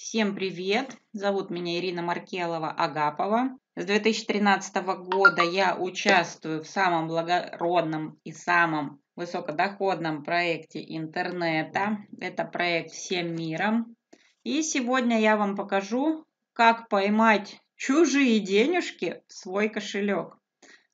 Всем привет! Зовут меня Ирина Маркелова-Агапова. С 2013 года я участвую в самом благородном и самом высокодоходном проекте интернета. Это проект «Всем миром». И сегодня я вам покажу, как поймать чужие денежки в свой кошелек.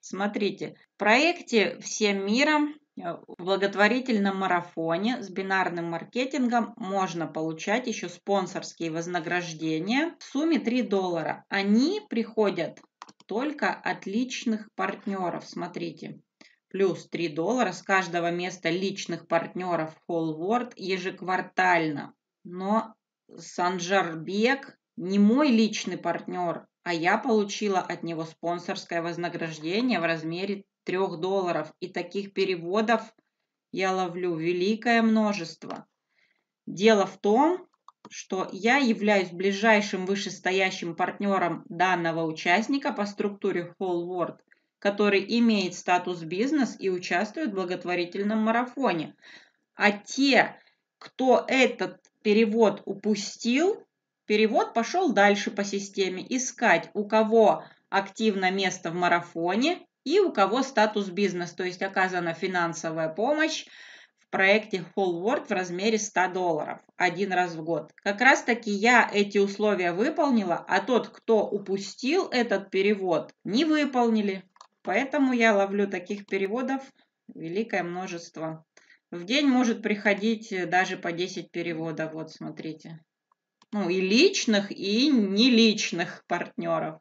Смотрите, в проекте «Всем миром» Э, в благотворительном марафоне с бинарным маркетингом можно получать еще спонсорские вознаграждения в сумме 3 доллара. Они приходят только от личных партнеров. Смотрите, плюс 3 доллара с каждого места личных партнеров Whole World ежеквартально. Но Санжарбек не мой личный партнер, а я получила от него спонсорское вознаграждение в размере трех долларов, и таких переводов я ловлю великое множество. Дело в том, что я являюсь ближайшим вышестоящим партнером данного участника по структуре Whole World, который имеет статус бизнес и участвует в благотворительном марафоне. А те, кто этот перевод упустил, Перевод пошел дальше по системе искать, у кого активно место в марафоне и у кого статус бизнес, то есть оказана финансовая помощь в проекте Whole World в размере 100 долларов один раз в год. Как раз таки я эти условия выполнила, а тот, кто упустил этот перевод, не выполнили. Поэтому я ловлю таких переводов великое множество. В день может приходить даже по 10 переводов. Вот смотрите ну, и личных, и неличных партнеров.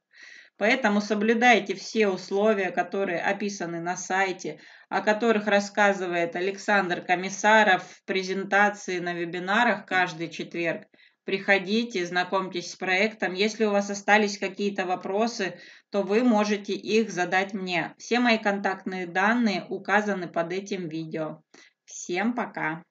Поэтому соблюдайте все условия, которые описаны на сайте, о которых рассказывает Александр Комиссаров в презентации на вебинарах каждый четверг. Приходите, знакомьтесь с проектом. Если у вас остались какие-то вопросы, то вы можете их задать мне. Все мои контактные данные указаны под этим видео. Всем пока!